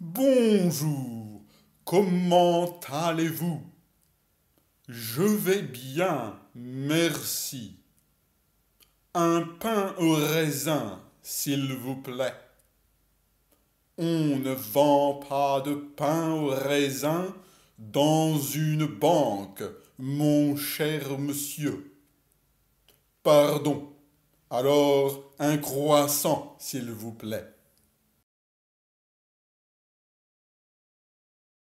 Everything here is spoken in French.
Bonjour, comment allez-vous Je vais bien, merci. Un pain au raisin, s'il vous plaît. On ne vend pas de pain au raisin dans une banque, mon cher monsieur. Pardon. Alors, un croissant, s'il vous plaît.